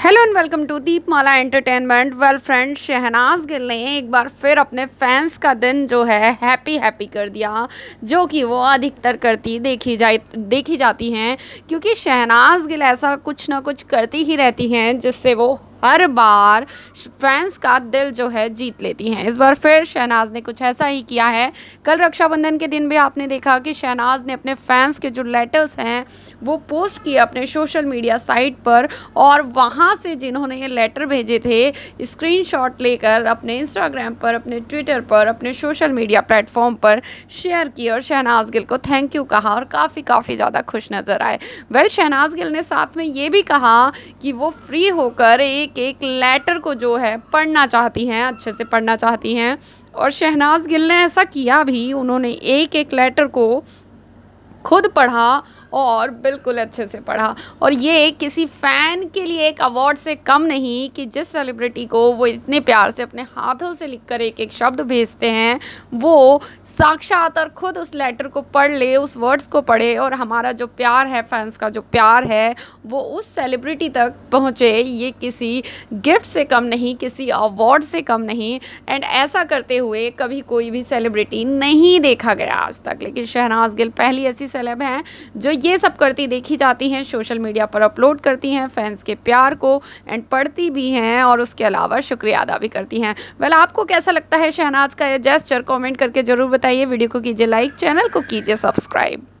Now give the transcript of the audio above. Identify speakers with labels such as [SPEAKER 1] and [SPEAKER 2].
[SPEAKER 1] hello and welcome to Deepmala entertainment well friend Shehnaaz Gill ने एक बार फिर अपने फैंस का दिन जो है हैप्पी हैप्पी कर दिया जो कि वो अधिकतर करती देखी जाए देखी जाती हैं क्योंकि शहनाज गिल ऐसा कुछ ना कुछ करती ही रहती हैं जिससे वो हर बार फैंस का दिल जो है जीत लेती हैं इस बार फिर शहनाज ने कुछ ऐसा ही किया है कल रक्षाबंधन के दिन भी आपने देखा कि शहनाज ने अपने फैंस के जो लेटर्स हैं वो पोस्ट किए अपने सोशल मीडिया साइट पर और वहाँ से जिन्होंने ये लेटर भेजे थे स्क्रीनशॉट लेकर अपने इंस्टाग्राम पर अपने ट्विटर पर अपने सोशल मीडिया प्लेटफॉर्म पर शेयर किए और शहनाज गिल को थैंक यू कहा और काफ़ी काफ़ी ज़्यादा खुश नज़र आए वेल शहनाज गिल ने साथ में ये भी कहा कि वो फ्री होकर एक एक एक लेटर को जो है पढ़ना चाहती हैं अच्छे से पढ़ना चाहती हैं और शहनाज गिल ने ऐसा किया भी उन्होंने एक एक लेटर को खुद पढ़ा और बिल्कुल अच्छे से पढ़ा और ये किसी फ़ैन के लिए एक अवार्ड से कम नहीं कि जिस सेलिब्रिटी को वो इतने प्यार से अपने हाथों से लिखकर एक एक शब्द भेजते हैं वो साक्षात और ख़ुद उस लेटर को पढ़ ले उस वर्ड्स को पढ़े और हमारा जो प्यार है फैंस का जो प्यार है वो उस सेलिब्रिटी तक पहुँचे ये किसी गिफ्ट से कम नहीं किसी अवार्ड से कम नहीं एंड ऐसा करते हुए कभी कोई भी सेलिब्रिटी नहीं देखा गया आज तक लेकिन शहनाज गिल पहली ऐसी सेलेब हैं जो ये सब करती देखी जाती हैं सोशल मीडिया पर अपलोड करती हैं फैंस के प्यार को एंड पढ़ती भी हैं और उसके अलावा शुक्रिया अदा भी करती हैं वेल आपको कैसा लगता है शहनाज का ये जेस्चर कॉमेंट करके ज़रूर बताए बताइए वीडियो को कीजिए लाइक चैनल को कीजिए सब्सक्राइब